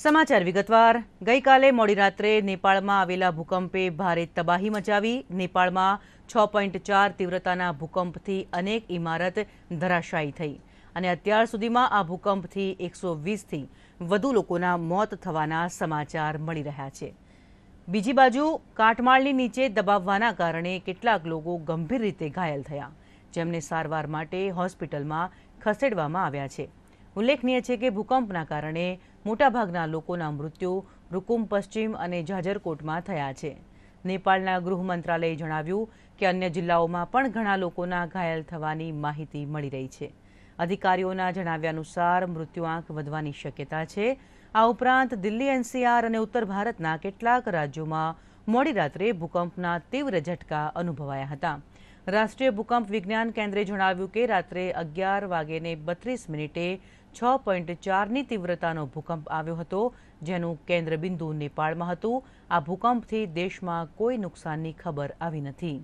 સમાચાર વિગતવાર ગઈકાલે મોડી રાત્રે નેપાળમાં આવેલા ભૂકંપે ભારે તબાહી મચાવી નેપાળમાં છ પોઈન્ટ ચાર તીવ્રતાના ભૂકંપથી અનેક ઇમારત ધરાશાયી થઈ અને અત્યાર સુધીમાં આ ભૂકંપથી એકસો વીસથી વધુ લોકોના મોત થવાના સમાચાર મળી રહ્યા છે બીજી બાજુ કાટમાળની નીચે દબાવવાના કારણે કેટલાક લોકો ગંભીર રીતે ઘાયલ થયા જેમને સારવાર માટે હોસ્પિટલમાં ખસેડવામાં આવ્યા છે ઉલ્લેખનીય છે કે ભૂકંપના કારણે મોટાભાગના લોકોના મૃત્યુ રૂકુમ પશ્ચિમ અને ઝાજરકોટમાં થયા છે નેપાળના ગૃહ મંત્રાલયે જણાવ્યું કે અન્ય જિલ્લાઓમાં પણ ઘણા લોકોના ઘાયલ થવાની માહિતી મળી રહી છે અધિકારીઓના જણાવ્યા અનુસાર મૃત્યુઆંક વધવાની શક્યતા છે આ ઉપરાંત દિલ્હી એનસીઆર અને ઉત્તર ભારતના કેટલાક રાજ્યોમાં મોડી રાત્રે ભૂકંપના તીવ્ર ઝટકા અનુભવાયા હતા રાષ્ટ્રીય ભૂકંપ વિજ્ઞાન કેન્દ્રે જણાવ્યું કે રાત્રે અગિયાર વાગેને બત્રીસ મિનિટે છ પોઈન્ટ ચારની તીવ્રતાનો ભૂકંપ આવ્યો હતો જેનું કેન્દ્રબિંદુ નેપાળમાં હતું આ ભૂકંપથી દેશમાં કોઈ નુકસાનની ખબર આવી નથી